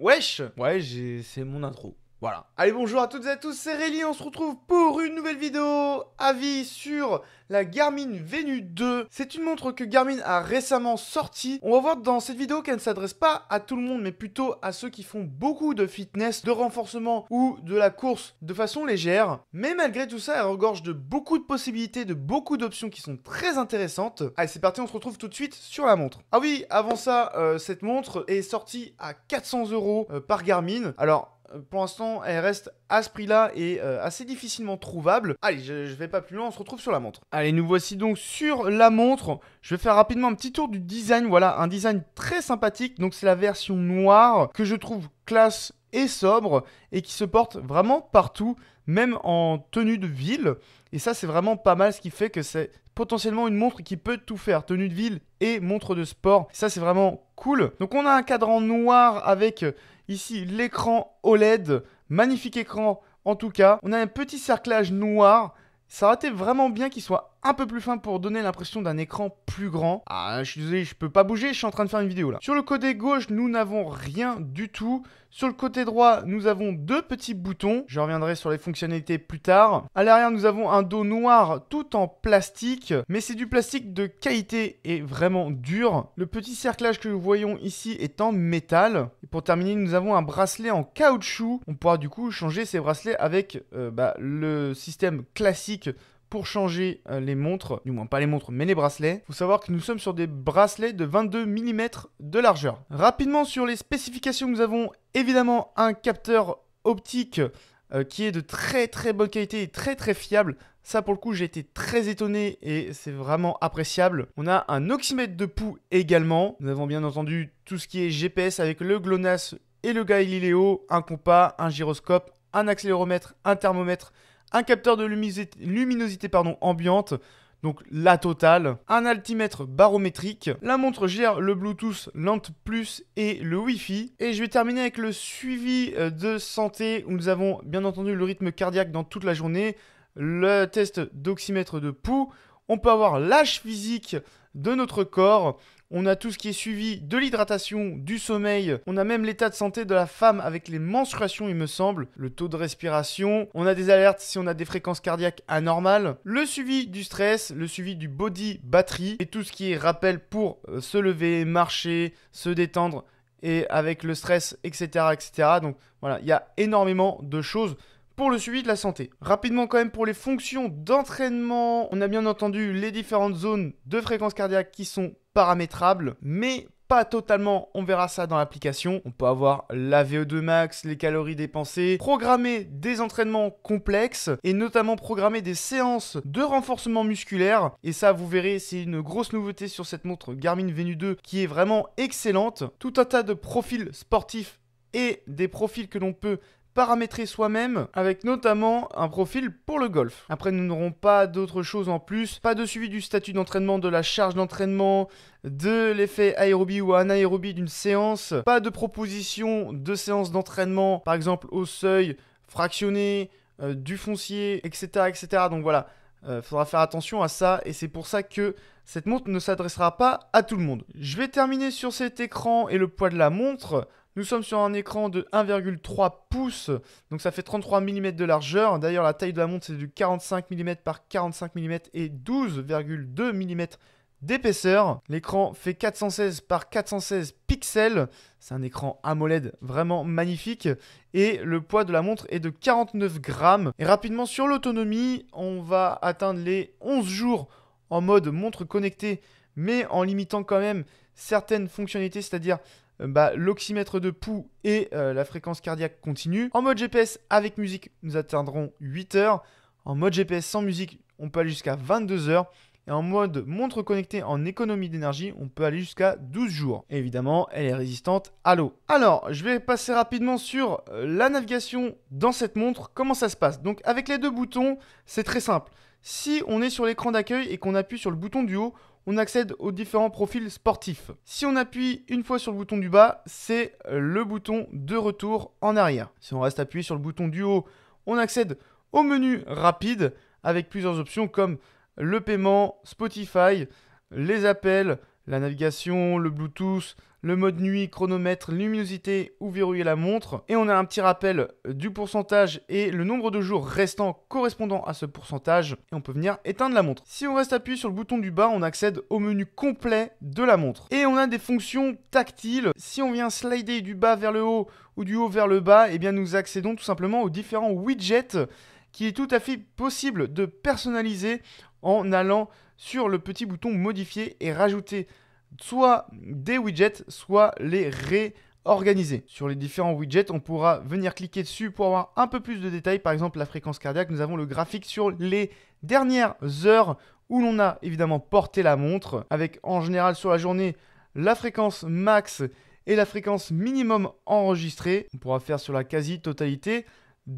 Wesh Ouais, c'est mon intro. Voilà. Allez, bonjour à toutes et à tous, c'est Réli, on se retrouve pour une nouvelle vidéo avis sur la Garmin Venu 2. C'est une montre que Garmin a récemment sortie. On va voir dans cette vidéo qu'elle ne s'adresse pas à tout le monde, mais plutôt à ceux qui font beaucoup de fitness, de renforcement ou de la course de façon légère. Mais malgré tout ça, elle regorge de beaucoup de possibilités, de beaucoup d'options qui sont très intéressantes. Allez, c'est parti, on se retrouve tout de suite sur la montre. Ah oui, avant ça, euh, cette montre est sortie à 400 euros euh, par Garmin. Alors, pour l'instant, elle reste à ce prix-là et euh, assez difficilement trouvable. Allez, je, ne vais pas plus loin, on se retrouve sur la montre. Allez, nous voici donc sur la montre. Je vais faire rapidement un petit tour du design. Voilà, un design très sympathique. Donc, c'est la version noire que je trouve classe et sobre et qui se porte vraiment partout, même en tenue de ville. Et ça, c'est vraiment pas mal, ce qui fait que c'est potentiellement une montre qui peut tout faire, tenue de ville et montre de sport. Ça, c'est vraiment cool. Donc on a un cadran noir avec Ici, l'écran OLED, magnifique écran en tout cas. On a un petit cerclage noir. Ça aurait été vraiment bien qu'il soit un peu plus fin pour donner l'impression d'un écran plus grand. Ah, je suis désolé, je peux pas bouger, je suis en train de faire une vidéo là. Sur le côté gauche, nous n'avons rien du tout. Sur le côté droit, nous avons deux petits boutons. Je reviendrai sur les fonctionnalités plus tard. À l'arrière, nous avons un dos noir tout en plastique, mais c'est du plastique de qualité et vraiment dur. Le petit cerclage que nous voyons ici est en métal. Et pour terminer, nous avons un bracelet en caoutchouc. On pourra du coup changer ces bracelets avec euh, bah, le système classique pour changer euh, les montres, du moins pas les montres, mais les bracelets. Il Faut savoir que nous sommes sur des bracelets de 22 mm de largeur. Rapidement sur les spécifications, nous avons évidemment un capteur optique euh, qui est de très très bonne qualité et très très fiable. Ça pour le coup j'ai été très étonné et c'est vraiment appréciable. On a un oxymètre de pouls également. Nous avons bien entendu tout ce qui est GPS avec le GLONASS et le Galileo, un compas, un gyroscope, un accéléromètre, un thermomètre, un capteur de luminosité pardon, ambiante, donc la totale, un altimètre barométrique, la montre gère le Bluetooth lente Plus et le Wi-Fi. Et je vais terminer avec le suivi euh, de santé où nous avons bien entendu le rythme cardiaque dans toute la journée, le test d'oxymètre de pouls, on peut avoir l'âge physique de notre corps, on a tout ce qui est suivi de l'hydratation, du sommeil, on a même l'état de santé de la femme avec les menstruations il me semble, le taux de respiration, on a des alertes si on a des fréquences cardiaques anormales, le suivi du stress, le suivi du body batterie et tout ce qui est rappel pour euh, se lever, marcher, se détendre et avec le stress, etc. etc. Donc voilà, il y a énormément de choses le suivi de la santé. Rapidement quand même pour les fonctions d'entraînement, on a bien entendu les différentes zones de fréquence cardiaque qui sont paramétrables, mais pas totalement, on verra ça dans l'application. On peut avoir la VO2 max, les calories dépensées, programmer des entraînements complexes et notamment programmer des séances de renforcement musculaire. Et ça, vous verrez, c'est une grosse nouveauté sur cette montre Garmin Venu 2 qui est vraiment excellente. Tout un tas de profils sportifs et des profils que l'on peut paramétrer soi-même avec notamment un profil pour le golf. Après nous n'aurons pas d'autres choses en plus, pas de suivi du statut d'entraînement, de la charge d'entraînement, de l'effet aérobie ou anaérobie d'une séance, pas de proposition de séance d'entraînement par exemple au seuil fractionné, euh, du foncier, etc. etc. Donc voilà, euh, faudra faire attention à ça et c'est pour ça que cette montre ne s'adressera pas à tout le monde. Je vais terminer sur cet écran et le poids de la montre. Nous sommes sur un écran de 1,3 pouces, donc ça fait 33 mm de largeur. D'ailleurs, la taille de la montre, c'est du 45 mm par 45 mm et 12,2 mm d'épaisseur. L'écran fait 416 par 416 pixels. C'est un écran AMOLED vraiment magnifique. Et le poids de la montre est de 49 grammes. Et rapidement sur l'autonomie, on va atteindre les 11 jours en mode montre connectée, mais en limitant quand même certaines fonctionnalités, c'est-à-dire euh, bah, l'oxymètre de pouls et euh, la fréquence cardiaque continue. En mode GPS avec musique, nous atteindrons 8 heures. En mode GPS sans musique, on peut aller jusqu'à 22 heures. Et en mode montre connectée en économie d'énergie, on peut aller jusqu'à 12 jours. évidemment, elle est résistante à l'eau. Alors, je vais passer rapidement sur euh, la navigation dans cette montre, comment ça se passe. Donc avec les deux boutons, c'est très simple. Si on est sur l'écran d'accueil et qu'on appuie sur le bouton du haut, on accède aux différents profils sportifs. Si on appuie une fois sur le bouton du bas, c'est le bouton de retour en arrière. Si on reste appuyé sur le bouton du haut, on accède au menu rapide avec plusieurs options comme le paiement, Spotify, les appels, la navigation, le Bluetooth, le mode nuit, chronomètre, luminosité ou verrouiller la montre. Et on a un petit rappel euh, du pourcentage et le nombre de jours restants correspondant à ce pourcentage. Et on peut venir éteindre la montre. Si on reste appuyé sur le bouton du bas, on accède au menu complet de la montre. Et on a des fonctions tactiles. Si on vient slider du bas vers le haut ou du haut vers le bas, et eh bien nous accédons tout simplement aux différents widgets qui est tout à fait possible de personnaliser en allant sur le petit bouton modifier et rajouter soit des widgets, soit les réorganiser. Sur les différents widgets, on pourra venir cliquer dessus pour avoir un peu plus de détails. Par exemple, la fréquence cardiaque, nous avons le graphique sur les dernières heures où l'on a évidemment porté la montre, avec en général sur la journée la fréquence max et la fréquence minimum enregistrée. On pourra faire sur la quasi-totalité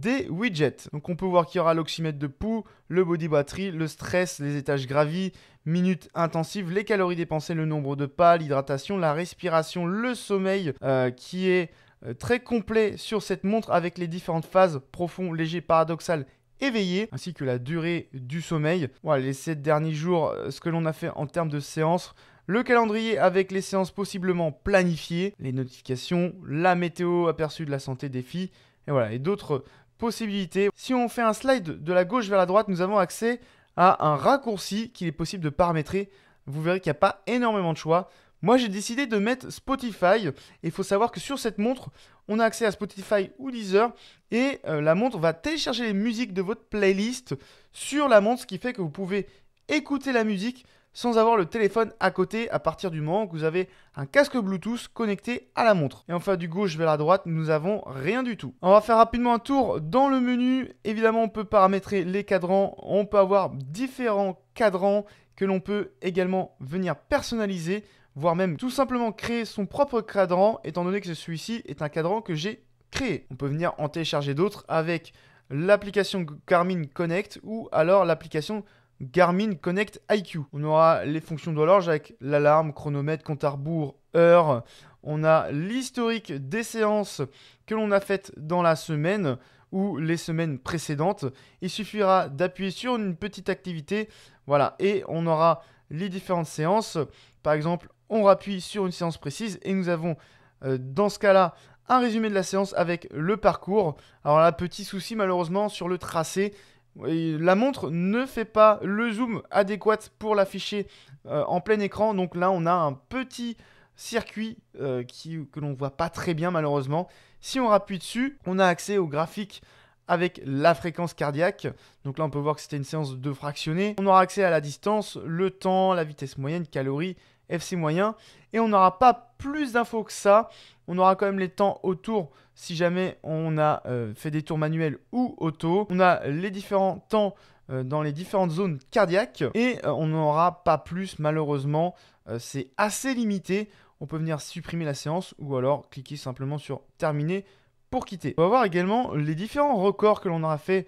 des widgets. Donc on peut voir qu'il y aura l'oxymètre de pouls, le body battery, le stress, les étages gravis, minutes intensives, les calories dépensées, le nombre de pas, l'hydratation, la respiration, le sommeil euh, qui est euh, très complet sur cette montre avec les différentes phases profond, léger, paradoxal éveillé, ainsi que la durée du sommeil. Voilà les 7 derniers jours, euh, ce que l'on a fait en termes de séances. Le calendrier avec les séances possiblement planifiées, les notifications, la météo aperçu de la santé des filles, et voilà, et d'autres si on fait un slide de la gauche vers la droite, nous avons accès à un raccourci qu'il est possible de paramétrer. Vous verrez qu'il n'y a pas énormément de choix. Moi, j'ai décidé de mettre Spotify. Il faut savoir que sur cette montre, on a accès à Spotify ou Deezer. Et euh, la montre va télécharger les musiques de votre playlist sur la montre, ce qui fait que vous pouvez écouter la musique sans avoir le téléphone à côté à partir du moment où vous avez un casque Bluetooth connecté à la montre. Et enfin du gauche vers la droite, nous avons rien du tout. On va faire rapidement un tour dans le menu. Évidemment, on peut paramétrer les cadrans, on peut avoir différents cadrans que l'on peut également venir personnaliser, voire même tout simplement créer son propre cadran, étant donné que celui-ci est un cadran que j'ai créé. On peut venir en télécharger d'autres avec l'application Garmin Connect ou alors l'application Garmin Connect IQ. On aura les fonctions de l'horloge avec l'alarme, chronomètre, compte à rebours, heure. On a l'historique des séances que l'on a faites dans la semaine ou les semaines précédentes. Il suffira d'appuyer sur une petite activité, voilà, et on aura les différentes séances. Par exemple, on appuie sur une séance précise et nous avons euh, dans ce cas-là un résumé de la séance avec le parcours. Alors là, petit souci malheureusement sur le tracé, la montre ne fait pas le zoom adéquat pour l'afficher euh, en plein écran. Donc là, on a un petit circuit euh, qui, que l'on ne voit pas très bien malheureusement. Si on rappuie dessus, on a accès au graphique avec la fréquence cardiaque. Donc là, on peut voir que c'était une séance de fractionnés. On aura accès à la distance, le temps, la vitesse moyenne, calories, FC moyen. Et on n'aura pas plus d'infos que ça. On aura quand même les temps autour si jamais on a euh, fait des tours manuels ou auto. On a les différents temps euh, dans les différentes zones cardiaques. Et euh, on n'aura pas plus malheureusement. C'est assez limité. On peut venir supprimer la séance ou alors cliquer simplement sur terminer pour quitter. On va voir également les différents records que l'on aura fait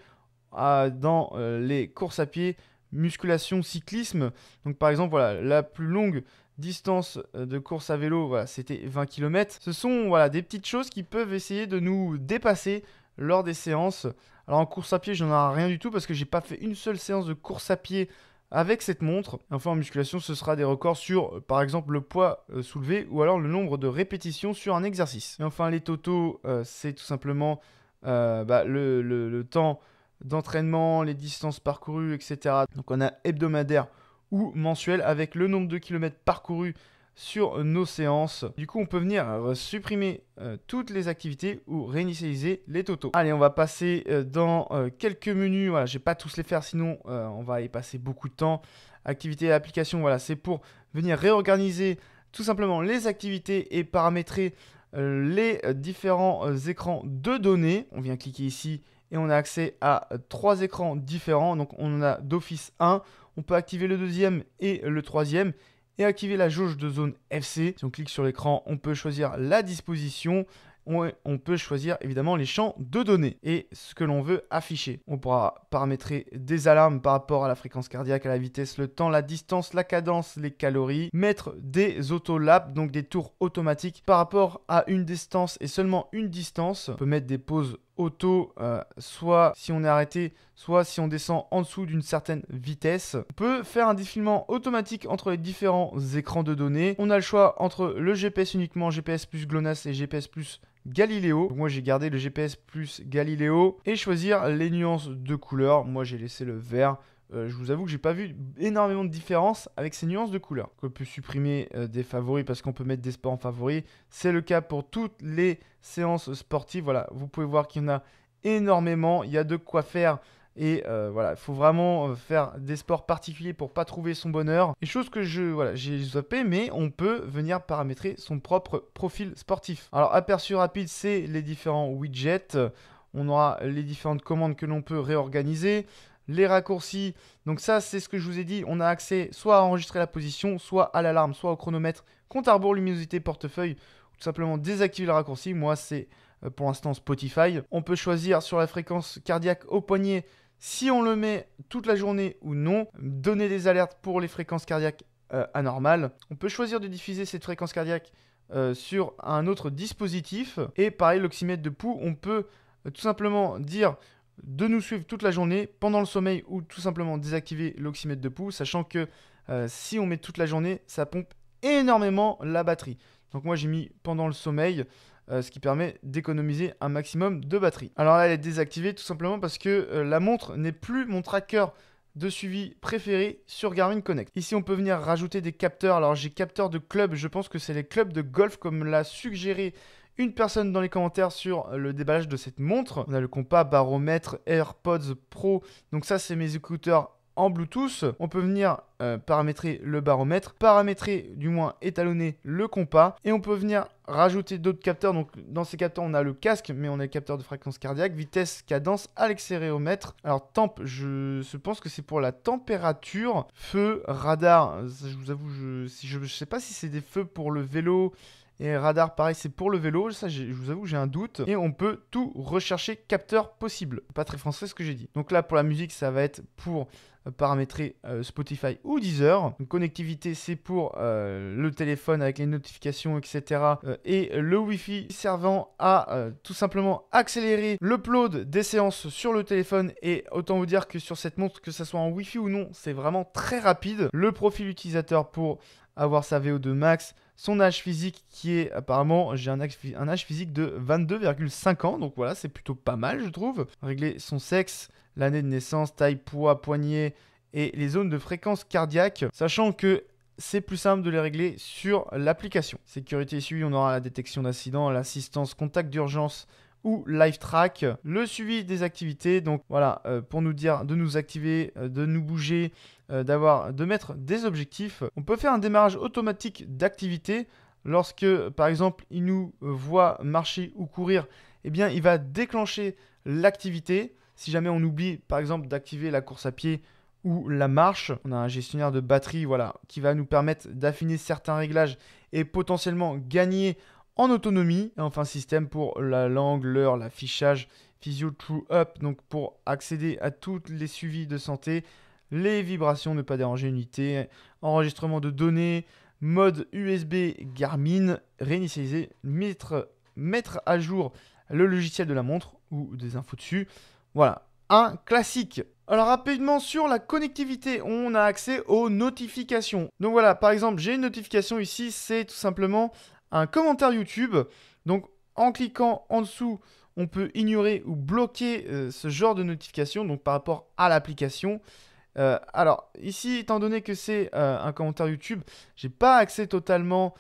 dans les courses à pied musculation, cyclisme. Donc par exemple, voilà, la plus longue, distance euh, de course à vélo, voilà, c'était 20 km. Ce sont voilà, des petites choses qui peuvent essayer de nous dépasser lors des séances. Alors en course à pied, je n'en ai rien du tout parce que j'ai pas fait une seule séance de course à pied avec cette montre. Enfin en musculation, ce sera des records sur euh, par exemple le poids euh, soulevé ou alors le nombre de répétitions sur un exercice. Et enfin les totaux, c'est tout simplement bah, le temps d'entraînement, les distances parcourues, etc. Donc on a hebdomadaire ou mensuel avec le nombre de kilomètres parcourus sur nos séances. Du coup, on peut venir euh, supprimer euh, toutes les activités ou réinitialiser les totaux. Allez, on va passer euh, dans quelques menus. Voilà, je vais pas tous les faire, sinon on va y passer beaucoup de temps. Activité et applications, voilà, c'est pour venir réorganiser tout simplement les activités et paramétrer les différents écrans de données. On vient cliquer ici et on a accès à trois écrans différents. Donc, on en a d'office 1. On peut activer le deuxième et le troisième et activer la jauge de zone FC. Si on clique sur l'écran, on peut choisir la disposition. On, peut choisir évidemment les champs de données et ce que l'on veut afficher. On pourra paramétrer des alarmes par rapport à la fréquence cardiaque, à la vitesse, le temps, la distance, la cadence, les calories. Mettre des auto-laps, donc des tours automatiques par rapport à une distance et seulement une distance. On peut mettre des pauses auto, euh, soit si on est arrêté, soit si on descend en dessous d'une certaine vitesse. On peut faire un défilement automatique entre les différents écrans de données. On a le choix entre le GPS uniquement, GPS plus GLONASS et GPS plus Galileo. moi j'ai gardé le GPS plus Galileo et choisir les nuances de couleur. Moi j'ai laissé le vert euh, je vous avoue que j'ai pas vu énormément de différence avec ces nuances de couleurs. On peut supprimer euh, des favoris parce qu'on peut mettre des sports en favoris. C'est le cas pour toutes les séances sportives. Voilà, vous pouvez voir qu'il y en a énormément. Il y a de quoi faire. Et euh, voilà, il faut vraiment faire des sports particuliers pour pas trouver son bonheur. Et chose que je, voilà, j'ai zappé, mais on peut venir paramétrer son propre profil sportif. Alors, aperçu rapide, c'est les différents widgets. On aura les différentes commandes que l'on peut réorganiser les raccourcis. Donc ça, c'est ce que je vous ai dit. On a accès soit à enregistrer la position, soit à l'alarme, soit au chronomètre, compte à rebours, luminosité, portefeuille. Tout simplement désactiver le raccourci. Moi, c'est euh, pour l'instant Spotify. On peut choisir sur la fréquence cardiaque au poignet si on le met toute la journée ou non. Donner des alertes pour les fréquences cardiaques euh, anormales. On peut choisir de diffuser cette fréquence cardiaque euh, sur un autre dispositif. Et pareil, l'oxymètre de pouls, on peut tout simplement dire de nous suivre toute la journée pendant le sommeil ou tout simplement désactiver l'oxymètre de pouls, sachant que euh, si on met toute la journée, ça pompe énormément la batterie. Donc moi j'ai mis pendant le sommeil, euh, ce qui permet d'économiser un maximum de batterie. Alors là elle est désactivée tout simplement parce que euh, la montre n'est plus mon tracker de suivi préféré sur Garmin Connect. Ici on peut venir rajouter des capteurs, alors j'ai capteur de club, je pense que c'est les clubs de golf comme l'a suggéré une personne dans les commentaires sur le déballage de cette montre. On a le compas baromètre AirPods Pro. Donc ça, c'est mes écouteurs en Bluetooth. On peut venir euh, paramétrer le baromètre, paramétrer du moins étalonner le compas et on peut venir rajouter d'autres capteurs. Donc dans ces capteurs, on a le casque, mais on a le capteur de fréquence cardiaque, vitesse, cadence, accéléromètre. Alors temp, je pense que c'est pour la température, feu, radar. Je vous avoue, je, si je, sais pas si c'est des feux pour le vélo, et radar, pareil, c'est pour le vélo. Ça, je vous avoue, j'ai un doute. Et on peut tout rechercher capteur possible. Pas très français ce que j'ai dit. Donc là, pour la musique, ça va être pour euh, paramétrer euh, Spotify ou Deezer. connectivité, c'est pour euh, le téléphone avec les notifications, etc. et le Wi-Fi servant à tout simplement accélérer l'upload des séances sur le téléphone. Et autant vous dire que sur cette montre, que ça soit en Wi-Fi ou non, c'est vraiment très rapide. Le profil utilisateur pour avoir sa VO2 max, son âge physique qui est apparemment, j'ai un, âge physique de 22,5 ans, donc voilà, c'est plutôt pas mal je trouve. Régler son sexe, l'année de naissance, taille, poids, poignet et les zones de fréquence cardiaque, sachant que c'est plus simple de les régler sur l'application. Sécurité suivie, on aura la détection d'incidents, l'assistance, contact d'urgence, ou live track Le suivi des activités, donc voilà, euh, pour nous dire de nous activer, euh, de nous bouger, euh, d'avoir, de mettre des objectifs. On peut faire un démarrage automatique d'activité lorsque, par exemple, il nous voit marcher ou courir. Eh bien, il va déclencher l'activité. Si jamais on oublie, par exemple, d'activer la course à pied ou la marche. On a un gestionnaire de batterie voilà, qui va nous permettre d'affiner certains réglages et potentiellement gagner en autonomie. Hein, enfin, système pour la langue, l'heure, l'affichage, physio true up, donc pour accéder à tous les suivis de santé, les vibrations, ne pas déranger unité, enregistrement de données, mode USB Garmin, réinitialiser, mettre à jour le logiciel de la montre ou des infos dessus. Voilà, un classique. Alors rapidement sur la connectivité, on a accès aux notifications. Donc voilà, par exemple, j'ai une notification ici, c'est tout simplement un commentaire YouTube. Donc en cliquant en dessous, on peut ignorer ou bloquer euh, ce genre de notification, donc par rapport à l'application. Euh, alors ici, étant donné que c'est euh, un commentaire YouTube, j'ai pas accès totalement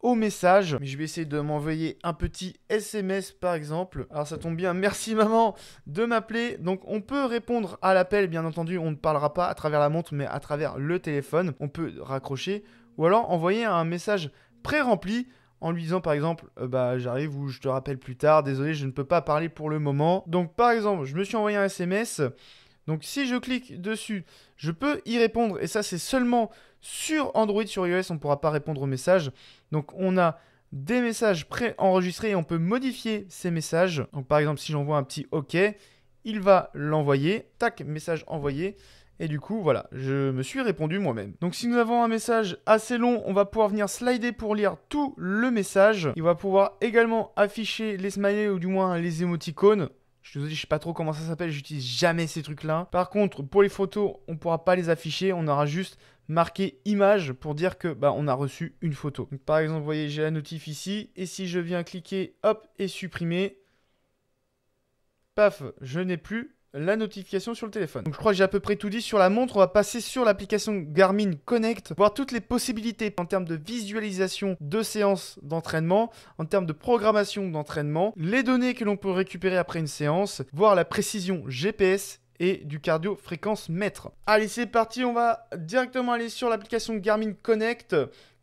au message, mais je vais essayer de m'envoyer un petit SMS par exemple. Alors ça tombe bien, merci maman de m'appeler. Donc on peut répondre à l'appel, bien entendu, on ne parlera pas à travers la montre, mais à travers le téléphone. On peut raccrocher ou alors envoyer un message pré-rempli en lui disant par exemple euh, bah j'arrive ou je te rappelle plus tard, désolé, je ne peux pas parler pour le moment. Donc par exemple, je me suis envoyé un SMS. Donc si je clique dessus, je peux y répondre et ça c'est seulement sur Android sur iOS, on ne pourra pas répondre aux messages. Donc on a des messages préenregistrés et on peut modifier ces messages. Donc par exemple, si j'envoie un petit OK, il va l'envoyer, tac, message envoyé. Et du coup, voilà, je me suis répondu moi-même. Donc si nous avons un message assez long, on va pouvoir venir slider pour lire tout le message. Il va pouvoir également afficher les smileys ou du moins les émoticônes. Je vous dis, je sais pas trop comment ça s'appelle, j'utilise jamais ces trucs-là. Par contre, pour les photos, on ne pourra pas les afficher, on aura juste marqué image pour dire que bah, on a reçu une photo. par exemple, vous voyez, j'ai la notif ici, et si je viens cliquer, hop, et supprimer, paf, je n'ai plus la notification sur le téléphone. Donc je crois que j'ai à peu près tout dit sur la montre. On va passer sur l'application Garmin Connect, voir toutes les possibilités en termes de visualisation de séances d'entraînement, en termes de programmation d'entraînement, les données que l'on peut récupérer après une séance, voir la précision GPS et du cardio fréquence mètre. Allez, c'est parti, on va directement aller sur l'application Garmin Connect.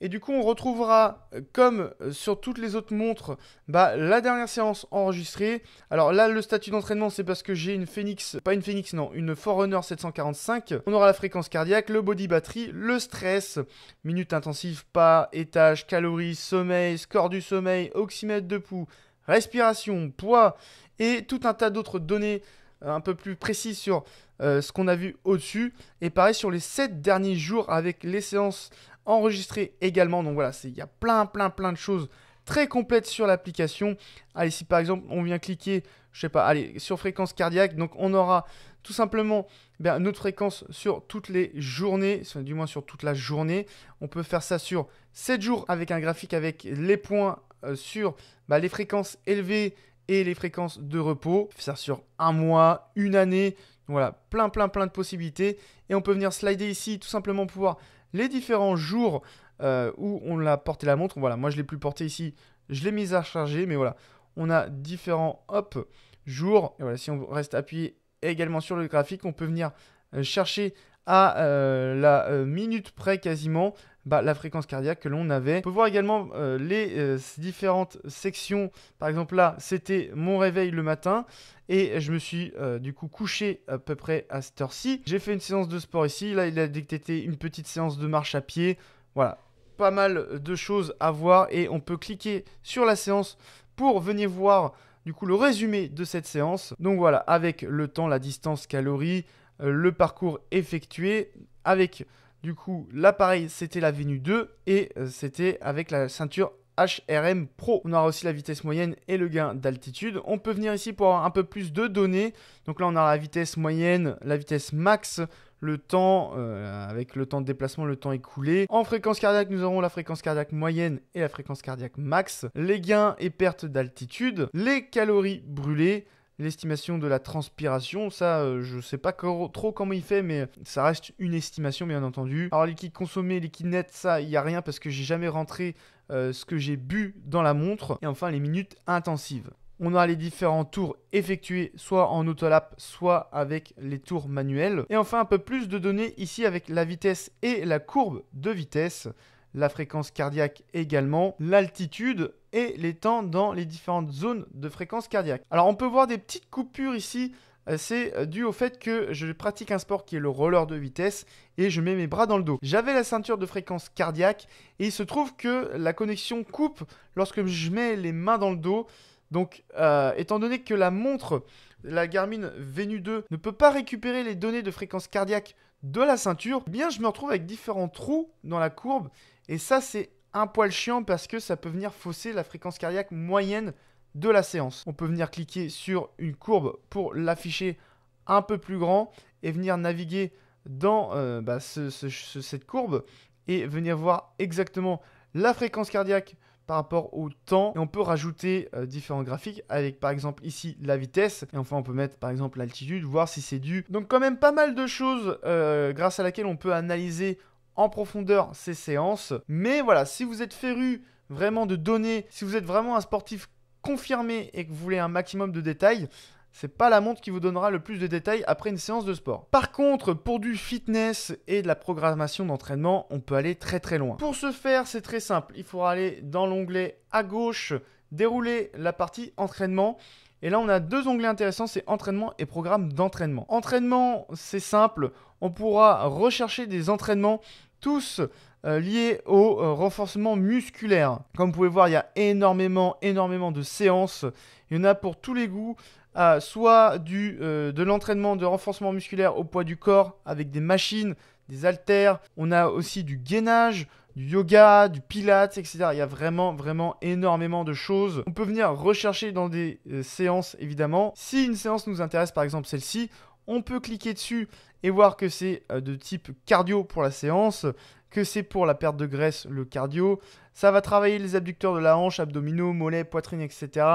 Et du coup, on retrouvera, euh, comme euh, sur toutes les autres montres, bah, la dernière séance enregistrée. Alors là, le statut d'entraînement, c'est parce que j'ai une Phoenix, pas une Phoenix, non, une Forerunner 745. On aura la fréquence cardiaque, le body battery, le stress, minutes intensives, pas, étage, calories, sommeil, score du sommeil, oxymètre de pouls, respiration, poids et tout un tas d'autres données euh, un peu plus précis sur euh, ce qu'on a vu au-dessus. Et pareil sur les 7 derniers jours avec les séances enregistrées également. Donc voilà, il y a plein, plein, plein de choses très complètes sur l'application. Allez, si par exemple on vient cliquer, je sais pas, allez, sur fréquence cardiaque, donc on aura tout simplement notre ben, fréquence sur toutes les journées, du moins sur toute la journée. On peut faire ça sur 7 jours avec un graphique avec les points euh, sur ben, les fréquences élevées, et les fréquences de repos, ça sur un mois, une année, voilà, plein plein plein de possibilités. Et on peut venir slider ici tout simplement pour voir les différents jours euh, où on l'a porté la montre. Voilà, moi je l'ai plus porté ici, je l'ai mise à charger mais voilà, on a différents hop jours. Et voilà, si on reste appuyé également sur le graphique, on peut venir euh, chercher à euh, la minute près quasiment bah, la fréquence cardiaque que l'on avait. On peut voir également euh, les euh, différentes sections. Par exemple, là, c'était mon réveil le matin. Et je me suis euh, du coup couché à peu près à cette heure-ci. J'ai fait une séance de sport ici. Là, il a dicté une petite séance de marche à pied. Voilà, pas mal de choses à voir. Et on peut cliquer sur la séance pour venir voir du coup le résumé de cette séance. Donc voilà, avec le temps, la distance, calories, le parcours effectué, avec du coup, l'appareil, c'était la Venue 2 et euh, c'était avec la ceinture HRM Pro. On aura aussi la vitesse moyenne et le gain d'altitude. On peut venir ici pour avoir un peu plus de données. Donc là, on aura la vitesse moyenne, la vitesse max, le temps, euh, avec le temps de déplacement, le temps écoulé. En fréquence cardiaque, nous aurons la fréquence cardiaque moyenne et la fréquence cardiaque max, les gains et pertes d'altitude, les calories brûlées, l'estimation de la transpiration. Ça, euh, je sais pas trop comment il fait, mais ça reste une estimation, bien entendu. Alors, liquide consommé, liquide net, ça, il n'y a rien parce que j'ai jamais rentré euh, ce que j'ai bu dans la montre. Et enfin, les minutes intensives. On aura les différents tours effectués soit en autolap, soit avec les tours manuels. Et enfin, un peu plus de données ici avec la vitesse et la courbe de vitesse la fréquence cardiaque également, l'altitude et les temps dans les différentes zones de fréquence cardiaque. Alors on peut voir des petites coupures ici, euh, c'est euh, dû au fait que je pratique un sport qui est le roller de vitesse et je mets mes bras dans le dos. J'avais la ceinture de fréquence cardiaque et il se trouve que la connexion coupe lorsque je mets les mains dans le dos. Donc, euh, étant donné que la montre, la Garmin Venu 2, ne peut pas récupérer les données de fréquence cardiaque de la ceinture, eh bien je me retrouve avec différents trous dans la courbe. Et ça, c'est un poil chiant parce que ça peut venir fausser la fréquence cardiaque moyenne de la séance. On peut venir cliquer sur une courbe pour l'afficher un peu plus grand et venir naviguer dans euh, bah, cette courbe et venir voir exactement la fréquence cardiaque par rapport au temps. Et on peut rajouter euh, différents graphiques avec par exemple ici la vitesse. Et enfin on peut mettre par exemple l'altitude, voir si c'est dû. Donc quand même pas mal de choses euh, grâce à laquelle on peut analyser en profondeur ces séances. Mais voilà, si vous êtes féru vraiment de données, si vous êtes vraiment un sportif confirmé et que vous voulez un maximum de détails, c'est pas la montre qui vous donnera le plus de détails après une séance de sport. Par contre, pour du fitness et de la programmation d'entraînement, on peut aller très très loin. Pour ce faire, c'est très simple. Il faudra aller dans l'onglet à gauche, dérouler la partie entraînement. Et là, on a deux onglets intéressants, c'est entraînement et programme d'entraînement. Entraînement, c'est simple, on pourra rechercher des entraînements tous euh, liés au euh, renforcement musculaire. Comme vous pouvez voir, il y a énormément, énormément de séances. Il y en a pour tous les goûts soit du, euh, de l'entraînement de renforcement musculaire au poids du corps avec des machines, des haltères. On a aussi du gainage, du yoga, du pilates, etc. Il y a vraiment, vraiment énormément de choses. On peut venir rechercher dans des euh, séances, évidemment. Si une séance nous intéresse, par exemple celle-ci, on peut cliquer dessus et voir que c'est euh, de type cardio pour la séance, que c'est pour la perte de graisse, le cardio. Ça va travailler les abducteurs de la hanche, abdominaux, mollets, poitrine, etc.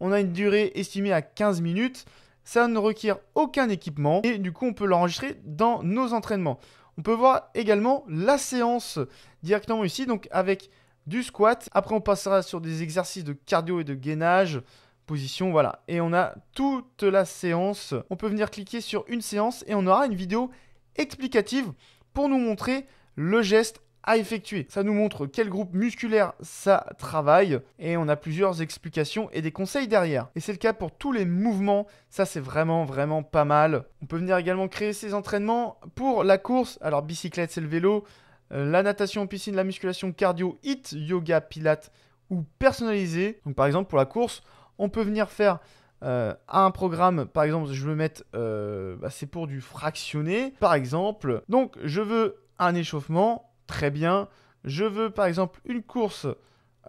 On a une durée estimée à 15 minutes. Ça ne requiert aucun équipement et du coup on peut l'enregistrer dans nos entraînements. On peut voir également la séance directement ici, donc avec du squat. Après on passera sur des exercices de cardio et de gainage, position, voilà. Et on a toute la séance. On peut venir cliquer sur une séance et on aura une vidéo explicative pour nous montrer le geste à effectuer. Ça nous montre quel groupe musculaire ça travaille et on a plusieurs explications et des conseils derrière. Et c'est le cas pour tous les mouvements, ça c'est vraiment vraiment pas mal. On peut venir également créer ses entraînements pour la course, alors bicyclette c'est le vélo, euh, la natation en piscine, la musculation cardio, hit, yoga, pilates ou personnalisé. Donc par exemple pour la course, on peut venir faire euh, un programme, par exemple, je veux mettre, euh, bah, c'est pour du fractionné, par exemple. Donc, je veux un échauffement, Très bien. Je veux par exemple une course.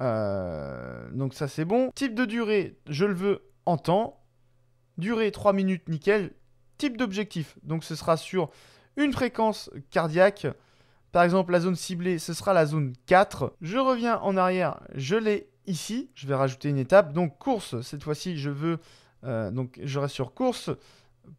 Euh, donc ça c'est bon. Type de durée, je le veux en temps. Durée 3 minutes, nickel. Type d'objectif, donc ce sera sur une fréquence cardiaque. Par exemple, la zone ciblée, ce sera la zone 4. Je reviens en arrière, je l'ai ici. Je vais rajouter une étape. Donc course, cette fois-ci, je veux... Euh, donc je reste sur course.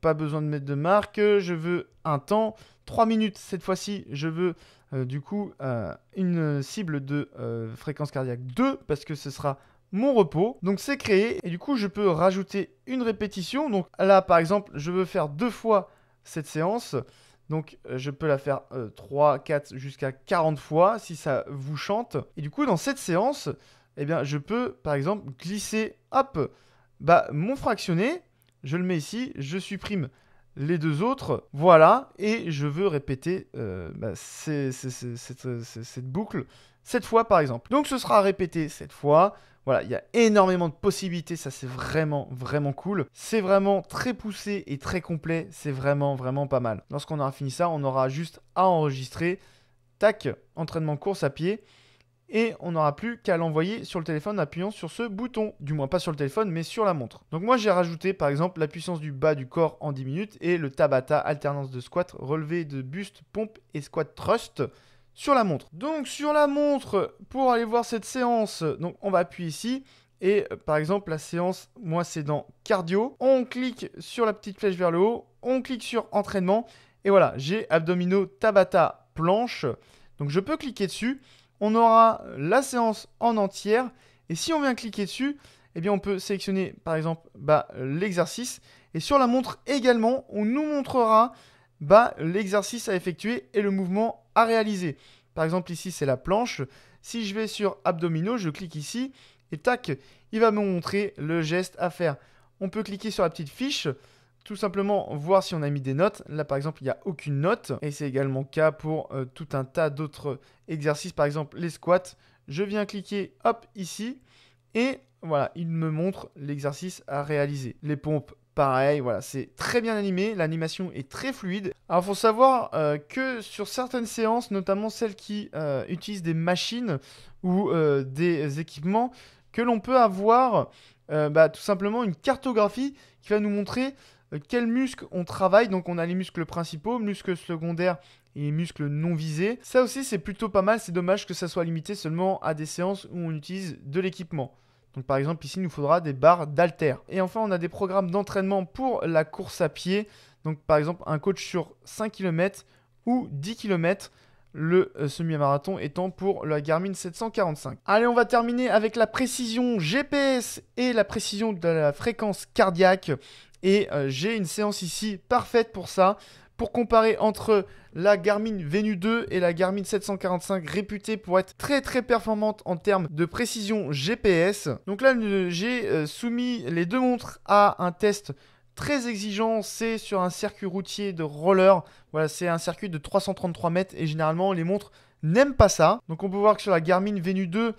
Pas besoin de mettre de marque. Je veux un temps. 3 minutes, cette fois-ci, je veux euh, du coup euh, une cible de euh, fréquence cardiaque 2 parce que ce sera mon repos. Donc c'est créé et du coup je peux rajouter une répétition. Donc là par exemple je veux faire deux fois cette séance. Donc je peux la faire 3, 4 jusqu'à 40 fois si ça vous chante. Et du coup dans cette séance, eh bien je peux par exemple glisser hop bah, mon fractionné, je le mets ici, je supprime les deux autres. Voilà, et je veux répéter euh, bah, euh, cette boucle cette fois, par exemple. Donc ce sera répété cette fois. Voilà, il y a énormément de possibilités, ça c'est vraiment, vraiment cool. C'est vraiment très poussé et très complet, c'est vraiment, vraiment pas mal. Lorsqu'on aura fini ça, on aura juste à enregistrer. Tac, entraînement course à pied et on n'aura plus qu'à l'envoyer sur le téléphone en appuyant sur ce bouton. Du moins pas sur le téléphone, mais sur la montre. Donc moi j'ai rajouté par exemple la puissance du bas du corps en 10 minutes et le tabata alternance de squat, relevé de buste, pompe et squat thrust sur la montre. Donc sur la montre, pour aller voir cette séance, donc on va appuyer ici. Et euh, par exemple, la séance, moi c'est dans cardio. On clique sur la petite flèche vers le haut, on clique sur entraînement. Et voilà, j'ai abdominaux, tabata, planche. Donc je peux cliquer dessus on aura la séance en entière. Et si on vient cliquer dessus, eh bien on peut sélectionner par exemple bah, l'exercice. Et sur la montre également, on nous montrera bah, l'exercice à effectuer et le mouvement à réaliser. Par exemple ici c'est la planche. Si je vais sur abdominaux, je clique ici et tac, il va me montrer le geste à faire. On peut cliquer sur la petite fiche tout simplement voir si on a mis des notes. Là, par exemple, il n'y a aucune note. Et c'est également le cas pour euh, tout un tas d'autres exercices. Par exemple, les squats. Je viens cliquer, hop, ici. Et voilà, il me montre l'exercice à réaliser. Les pompes, pareil, voilà, c'est très bien animé, l'animation est très fluide. Alors faut savoir euh, que sur certaines séances, notamment celles qui euh, utilisent des machines ou des équipements, que l'on peut avoir bah, tout simplement une cartographie qui va nous montrer euh, quels muscles on travaille. Donc on a les muscles principaux, muscles secondaires et muscles non visés. Ça aussi c'est plutôt pas mal, c'est dommage que ça soit limité seulement à des séances où on utilise de l'équipement. Donc par exemple ici il nous faudra des barres d'alter. Et enfin on a des programmes d'entraînement pour la course à pied. Donc par exemple un coach sur 5 km ou 10 km le euh, semi-marathon étant pour la Garmin 745. Allez, on va terminer avec la précision GPS et la précision de la fréquence cardiaque. Et euh, j'ai une séance ici parfaite pour ça, pour comparer entre la Garmin Venu 2 et la Garmin 745 réputée pour être très très performante en termes de précision GPS. Donc là, euh, j'ai euh, soumis les deux montres à un test très exigeant, c'est sur un circuit routier de roller. Voilà, c'est un circuit de 333 mètres et généralement les montres n'aiment pas ça. Donc on peut voir que sur la Garmin Venu 2,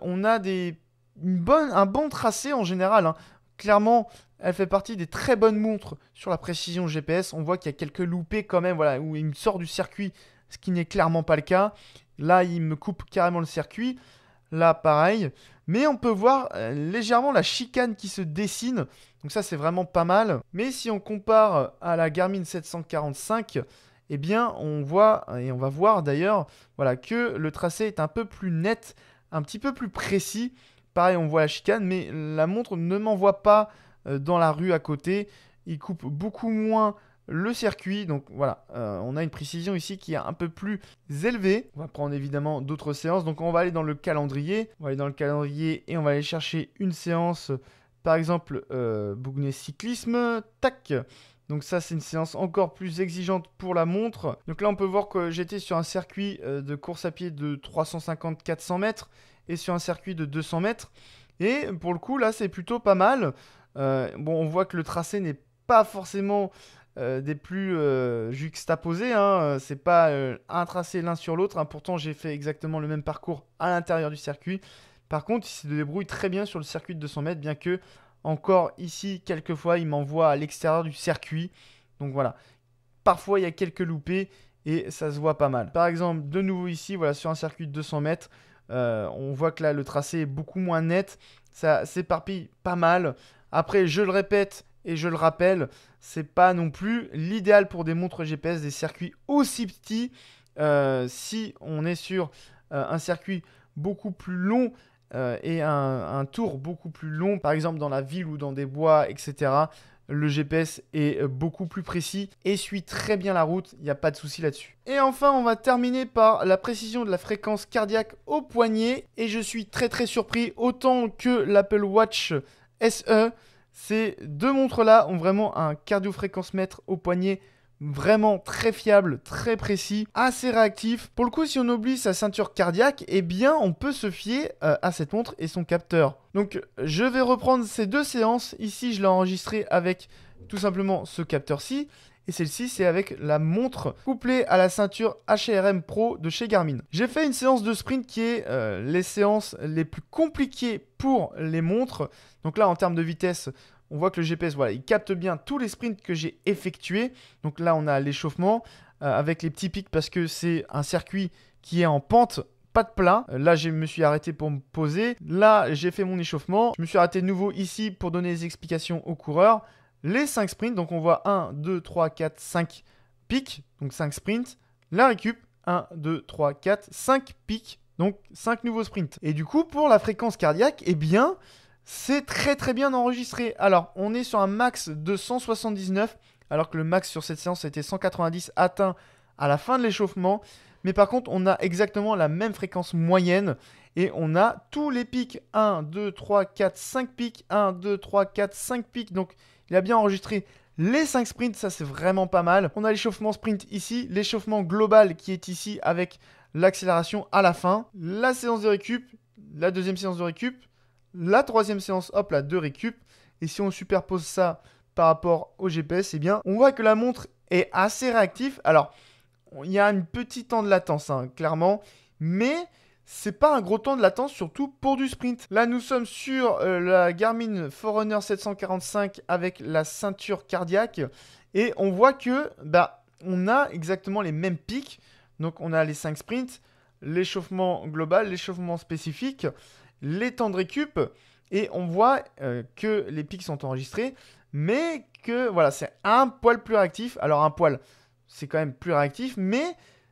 on a des une un bon tracé en général. Hein clairement, elle fait partie des très bonnes montres sur la précision GPS. On voit qu'il y a quelques loupés quand même, voilà, où il me sort du circuit, ce qui n'est clairement pas le cas. Là, il me coupe carrément le circuit. Là, pareil. Mais on peut voir euh, légèrement la chicane qui se dessine. Donc ça, c'est vraiment pas mal. Mais si on compare à la Garmin 745, eh bien, on voit, et on va voir d'ailleurs, voilà, que le tracé est un peu plus net, un petit peu plus précis. Pareil, on voit la chicane, mais la montre ne m'envoie pas euh, dans la rue à côté. Il coupe beaucoup moins le circuit. Donc voilà, euh, on a une précision ici qui est un peu plus élevée. On va prendre évidemment d'autres séances. Donc on va aller dans le calendrier. On va aller dans le calendrier et on va aller chercher une séance, par exemple, euh, Bougnet Cyclisme. Tac donc ça c'est une séance encore plus exigeante pour la montre. Donc là on peut voir que j'étais sur un circuit euh, de course à pied de 350-400 mètres et sur un circuit de 200 mètres. Et pour le coup, là, c'est plutôt pas mal. Euh, bon, on voit que le tracé n'est pas forcément euh, des plus euh, juxtaposés. Hein. C'est pas un tracé l'un sur l'autre. Hein. Pourtant, j'ai fait exactement le même parcours à l'intérieur du circuit. Par contre, il se débrouille très bien sur le circuit de 200 mètres, bien que encore ici, quelques fois il m'envoie à l'extérieur du circuit. Donc voilà. Parfois, il y a quelques loupés et ça se voit pas mal. Par exemple, de nouveau ici, voilà, sur un circuit de 200 mètres, euh, on voit que là, le tracé est beaucoup moins net. Ça s'éparpille pas mal. Après, je le répète et je le rappelle, c'est pas non plus l'idéal pour des montres GPS, des circuits aussi petits. Euh, si on est sur euh, un circuit beaucoup plus long et un, tour beaucoup plus long, par exemple dans la ville ou dans des bois, etc., le GPS est euh, beaucoup plus précis et suit très bien la route, il n'y a pas de souci là-dessus. Et enfin, on va terminer par la précision de la fréquence cardiaque au poignet. Et je suis très très surpris, autant que l'Apple Watch SE, ces deux montres-là ont vraiment un cardio-fréquence-mètre au poignet vraiment très fiable, très précis, assez réactif. Pour le coup, si on oublie sa ceinture cardiaque, eh bien, on peut se fier euh, à cette montre et son capteur. Donc, je vais reprendre ces deux séances. Ici, je l'ai enregistré avec tout simplement ce capteur-ci. Et celle-ci, c'est avec la montre couplée à la ceinture HRM Pro de chez Garmin. J'ai fait une séance de sprint qui est euh, les séances les plus compliquées pour les montres. Donc là, en termes de vitesse, on voit que le GPS, voilà, il capte bien tous les sprints que j'ai effectués. Donc là, on a l'échauffement euh, avec les petits pics parce que c'est un circuit qui est en pente pas de plat. Euh, là, je me suis arrêté pour me poser. Là, j'ai fait mon échauffement. Je me suis arrêté de nouveau ici pour donner les explications aux coureurs. Les 5 sprints, donc on voit 1, 2, 3, 4, 5 pics, donc 5 sprints. La récup, 1, 2, 3, 4, 5 pics, donc 5 nouveaux sprints. Et du coup, pour la fréquence cardiaque, eh bien, c'est très très bien enregistré. Alors, on est sur un max de 179, alors que le max sur cette séance était 190 atteint à la fin de l'échauffement. Mais par contre, on a exactement la même fréquence moyenne et on a tous les pics 1, 2, 3, 4, 5 pics 1, 2, 3, 4, 5 pics. Donc, il a bien enregistré les 5 sprints, ça c'est vraiment pas mal. On a l'échauffement sprint ici, l'échauffement global qui est ici avec l'accélération à la fin, la séance de récup, la deuxième séance de récup, la troisième séance, hop là, deux récup. Et si on superpose ça par rapport au GPS, eh bien, on voit que la montre est assez réactive. Alors, il y a un petit temps de latence, hein, clairement. Mais c'est pas un gros temps de latence, surtout pour du sprint. Là, nous sommes sur euh, la Garmin Forerunner 745 avec la ceinture cardiaque. Et on voit que, bah, on a exactement les mêmes pics. Donc, on a les 5 sprints, l'échauffement global, l'échauffement spécifique les temps de récup. Et on voit euh, que les pics sont enregistrés, mais que voilà, c'est un poil plus réactif. Alors un poil, c'est quand même plus réactif, mais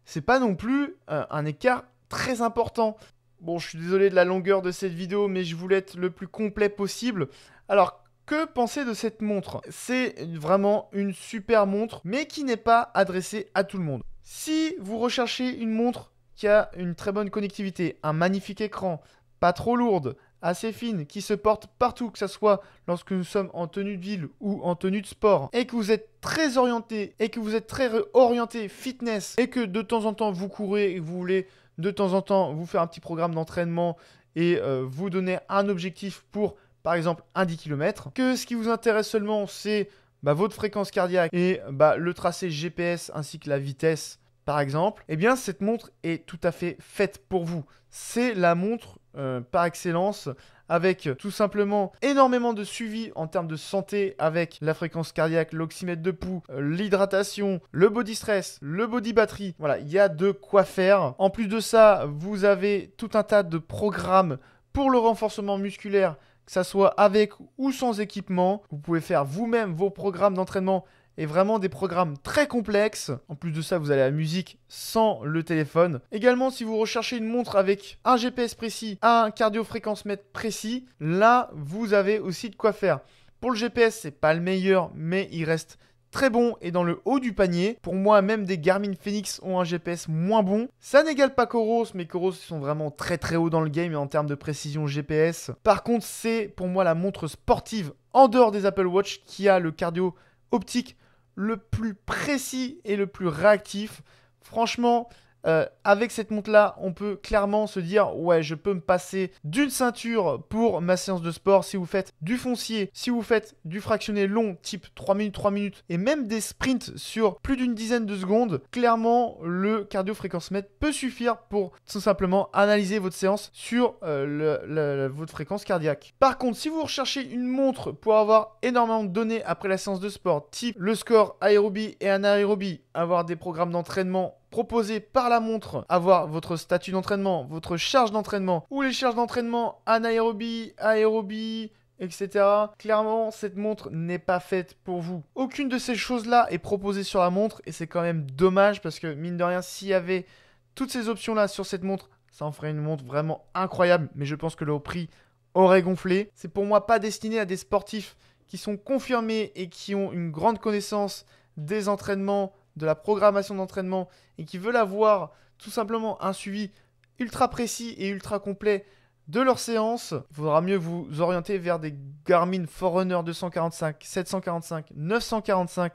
c'est pas non plus euh, un écart très important. Bon, je suis désolé de la longueur de cette vidéo, mais je voulais être le plus complet possible. Alors, que penser de cette montre C'est vraiment une super montre, mais qui n'est pas adressée à tout le monde. Si vous recherchez une montre qui a une très bonne connectivité, un magnifique écran, pas trop lourde, assez fine, qui se porte partout, que ce soit lorsque nous sommes en tenue de ville ou en tenue de sport, et que vous êtes très orienté, et que vous êtes très orienté fitness, et que de temps en temps vous courez et vous voulez de temps en temps vous faire un petit programme d'entraînement et euh, vous donner un objectif pour par exemple un 10 km, que ce qui vous intéresse seulement c'est bah, votre fréquence cardiaque et bah, le tracé GPS ainsi que la vitesse par exemple, et eh bien cette montre est tout à fait faite pour vous. C'est la montre euh, par excellence, avec tout simplement énormément de suivi en termes de santé, avec la fréquence cardiaque, l'oxymètre de pouls, euh, l'hydratation, le body stress, le body batterie. Voilà, il y a de quoi faire. En plus de ça, vous avez tout un tas de programmes pour le renforcement musculaire, que ça soit avec ou sans équipement. Vous pouvez faire vous-même vos programmes d'entraînement et vraiment des programmes très complexes. En plus de ça, vous à la musique sans le téléphone. Également, si vous recherchez une montre avec un GPS précis, un cardio-fréquence-mètre précis, là, vous avez aussi de quoi faire. Pour le GPS, c'est pas le meilleur, mais il reste très bon et dans le haut du panier. Pour moi, même des Garmin Phoenix ont un GPS moins bon. Ça n'égale pas Coros, mais Coros sont vraiment très très haut dans le game en termes de précision GPS. Par contre, c'est pour moi la montre sportive en dehors des Apple Watch qui a le cardio optique le plus précis et le plus réactif. Franchement, euh, avec cette montre-là, on peut clairement se dire ouais, je peux me passer d'une ceinture pour ma séance de sport si vous faites du foncier, si vous faites du fractionné long type 3 minutes 3 minutes et même des sprints sur plus d'une dizaine de secondes, clairement le cardio fréquence mètre peut suffire pour tout simplement analyser votre séance sur euh, votre fréquence cardiaque. Par contre, si vous recherchez une montre pour avoir énormément de données après la séance de sport, type le score aérobie et anaérobie, avoir des programmes d'entraînement proposé par la montre avoir votre statut d'entraînement, votre charge d'entraînement ou les charges d'entraînement anaérobie, aérobie, etc. Clairement, cette montre n'est pas faite pour vous. Aucune de ces choses-là est proposée sur la montre et c'est quand même dommage parce que mine de rien, s'il y avait toutes ces options-là sur cette montre, ça en ferait une montre vraiment incroyable, mais je pense que le prix aurait gonflé. C'est pour moi pas destiné à des sportifs qui sont confirmés et qui ont une grande connaissance des entraînements de la programmation d'entraînement et qui veulent avoir tout simplement un suivi ultra précis et ultra complet de leur séance, il faudra mieux vous orienter vers des Garmin Forerunner 245, 745, 945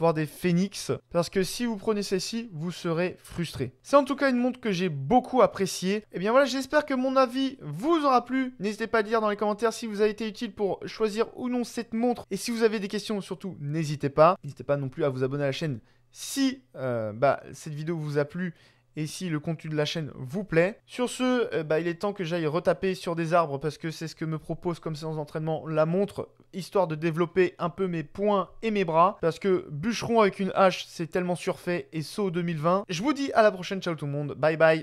voire des Phoenix, parce que si vous prenez celle-ci, vous serez frustré. C'est en tout cas une montre que j'ai beaucoup appréciée. Et eh bien voilà, j'espère que mon avis vous aura plu. N'hésitez pas à dire dans les commentaires si vous avez été utile pour choisir ou non cette montre. Et si vous avez des questions, surtout, n'hésitez pas. N'hésitez pas non plus à vous abonner à la chaîne si euh, bah, cette vidéo vous a plu et si le contenu de la chaîne vous plaît. Sur ce, euh, bah, il est temps que j'aille retaper sur des arbres parce que c'est ce que me propose comme séance d'entraînement la montre, histoire de développer un peu mes poings et mes bras. Parce que bûcheron avec une hache, c'est tellement surfait et saut 2020. Je vous dis à la prochaine, ciao tout le monde, bye bye.